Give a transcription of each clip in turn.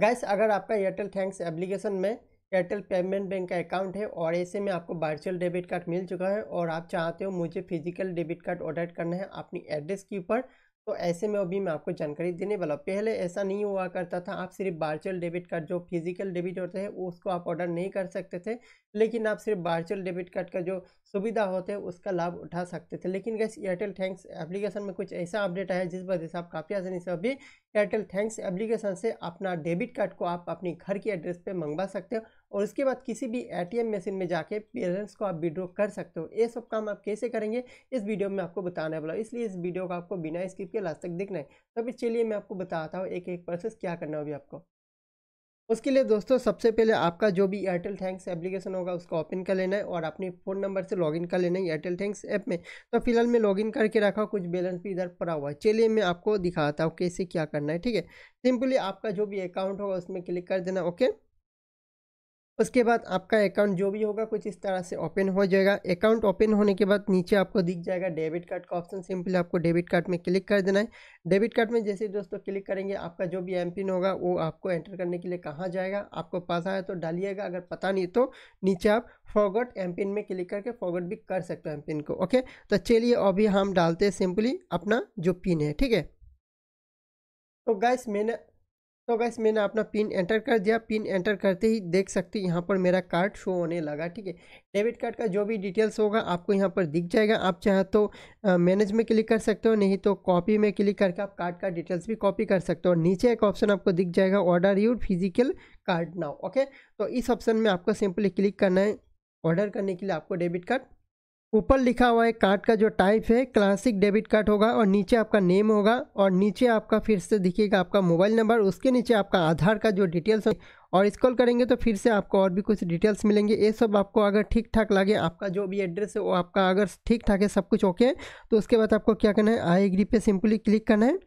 gas अगर आपका Airtel thanks application में एयरटेल पेमेंट बैंक का अकाउंट है और ऐसे में आपको वर्चुअल डेबिट कार्ड मिल चुका है और आप चाहते हो मुझे फिजिकल डेबिट कार्ड ऑर्डर करना है अपनी एड्रेस के ऊपर तो ऐसे में अभी मैं आपको जानकारी देने वाला पहले ऐसा नहीं हुआ करता था आप सिर्फ वर्चुअल डेबिट कार्ड जो फिजिकल डेबिट होते हैं उसको आप ऑर्डर नहीं कर सकते थे लेकिन आप सिर्फ वर्चुअल डेबिट कार्ड का जो सुविधा होते हैं उसका लाभ उठा सकते थे लेकिन गैस एयरटेल थैंक्स एप्लीकेशन में कुछ ऐसा अपडेट आया जिस वजह से आप काफ़ी आसानी से अभी एयरटेल थैंक्स एप्लीकेशन से अपना डेबिट कार्ड को आप अपने घर के एड्रेस पे मंगवा सकते हो और उसके बाद किसी भी एटीएम मशीन में जाके बैलेंस को आप विड्रॉ कर सकते हो ये सब काम आप कैसे करेंगे इस वीडियो में आपको बताने वाला इसलिए इस वीडियो को आपको बिना स्किप के लास्ट तक देखना है तो चलिए मैं आपको बताता हूँ एक एक प्रोसेस क्या करना होगी आपको उसके लिए दोस्तों सबसे पहले आपका जो भी एयरटेल थैंक्स एप्लीकेशन होगा उसको ओपन कर लेना है और अपने फ़ोन नंबर से लॉगिन कर लेना है एयरटेल थैंक्स ऐप में तो फिलहाल मैं लॉगिन करके रखा कुछ बैलेंस भी इधर पड़ा हुआ है चलिए मैं आपको दिखाता हूँ कैसे क्या करना है ठीक है सिंपली आपका जो भी अकाउंट होगा उसमें क्लिक कर देना ओके उसके बाद आपका अकाउंट जो भी होगा कुछ इस तरह से ओपन हो जाएगा अकाउंट ओपन होने के बाद नीचे आपको दिख जाएगा डेबिट कार्ड का ऑप्शन सिंपली आपको डेबिट कार्ड में क्लिक कर देना है डेबिट कार्ड में जैसे दोस्तों क्लिक करेंगे आपका जो भी एम पिन होगा वो आपको एंटर करने के लिए कहाँ जाएगा आपको पास आया तो डालिएगा अगर पता नहीं तो नीचे आप फॉगट एम पिन में क्लिक करके फॉगट भी कर सकते हो एम पिन को ओके तो चलिए अभी हम डालते हैं सिंपली अपना जो पिन है ठीक है तो गाइस मैंने तो गैस मैंने अपना पिन एंटर कर दिया पिन एंटर करते ही देख सकते यहाँ पर मेरा कार्ड शो होने लगा ठीक है डेबिट कार्ड का जो भी डिटेल्स होगा आपको यहाँ पर दिख जाएगा आप चाहे तो मैनेज में क्लिक कर सकते हो नहीं तो कॉपी में क्लिक करके आप कार्ड का डिटेल्स भी कॉपी कर सकते हो नीचे एक ऑप्शन आपको दिख जाएगा order your physical card now okay तो इस ऑप्शन में आपको सिंपली क्लिक करना है ऑर्डर करने के लिए आपको डेबिट कार्ड ऊपर लिखा हुआ है कार्ड का जो टाइप है क्लासिक डेबिट कार्ड होगा और नीचे आपका नेम होगा और नीचे आपका फिर से दिखेगा आपका मोबाइल नंबर उसके नीचे आपका आधार का जो डिटेल्स है और स्कॉल करेंगे तो फिर से आपको और भी कुछ डिटेल्स मिलेंगे ये सब आपको अगर ठीक ठाक लगे आपका जो भी एड्रेस है वो आपका अगर ठीक ठाक है सब कुछ ओके है तो उसके बाद आपको क्या करना है आई एग्री पे सिंपली क्लिक करना है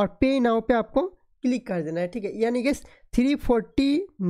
और पे नाव पे आपको क्लिक कर देना है ठीक है यानी कि थ्री फोर्टी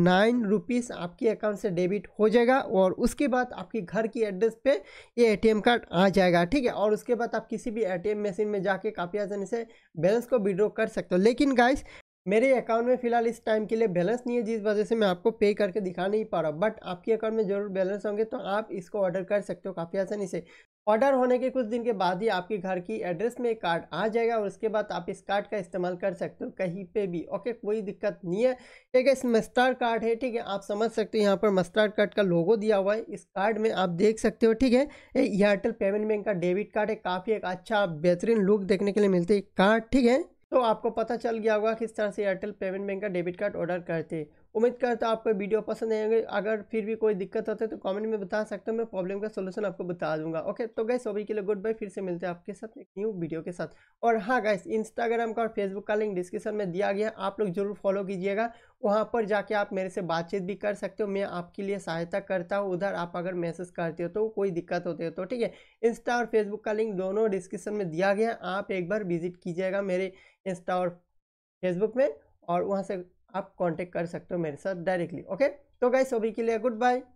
नाइन रुपीज़ आपके अकाउंट से डेबिट हो जाएगा और उसके बाद आपके घर की एड्रेस पे ये एटीएम कार्ड आ जाएगा ठीक है और उसके बाद आप किसी भी एटीएम मशीन में जाके काफ़ी आसानी से बैलेंस को विड्रॉ कर सकते हो लेकिन गाइस मेरे अकाउंट में फिलहाल इस टाइम के लिए बैलेंस नहीं है जिस वजह से मैं आपको पे करके दिखा नहीं पा रहा बट आपके अकाउंट में जरूर बैलेंस होंगे तो आप इसको ऑर्डर कर सकते हो काफ़ी आसानी से ऑर्डर होने के कुछ दिन के बाद ही आपके घर की एड्रेस में कार्ड आ जाएगा और उसके बाद आप इस कार्ड का इस्तेमाल कर सकते हो कहीं पे भी ओके कोई दिक्कत नहीं है ठीक है इस मस्टार्ड कार्ड है ठीक है आप समझ सकते हो यहाँ पर मस्टार्ड कार्ड का लोगो दिया हुआ है इस कार्ड में आप देख सकते हो ठीक है एयरटेल पेमेंट बैंक का डेबिट कार्ड है काफ़ी एक अच्छा बेहतरीन लुक देखने के लिए मिलती है कार्ड ठीक है तो आपको पता चल गया होगा किस तरह से एयरटेल पेमेंट बैंक का डेबिट कार्ड ऑर्डर करते उम्मीद करता हूँ आपको वीडियो पसंद आएंगे अगर फिर भी कोई दिक्कत होती है तो कमेंट में बता सकते हो मैं प्रॉब्लम का सोल्यूशन आपको बता दूंगा ओके तो गैस अभी के लिए गुड बाय फिर से मिलते हैं आपके साथ एक न्यू वीडियो के साथ और हाँ गैस इंस्टाग्राम का और फेसबुक का लिंक डिस्क्रिप्शन में दिया गया आप लोग जरूर फॉलो कीजिएगा वहाँ पर जाके आप मेरे से बातचीत भी कर सकते हो मैं आपके लिए सहायता करता हूँ उधर आप अगर मैसेज करते हो तो कोई दिक्कत होती है तो ठीक है इंस्टा और फेसबुक का लिंक दोनों डिस्क्रिप्शन में दिया गया आप एक बार विजिट कीजिएगा मेरे इंस्टा और फेसबुक में और वहाँ से आप कॉन्टेक्ट कर सकते हो मेरे साथ डायरेक्टली ओके तो गाइस सभी के लिए गुड बाय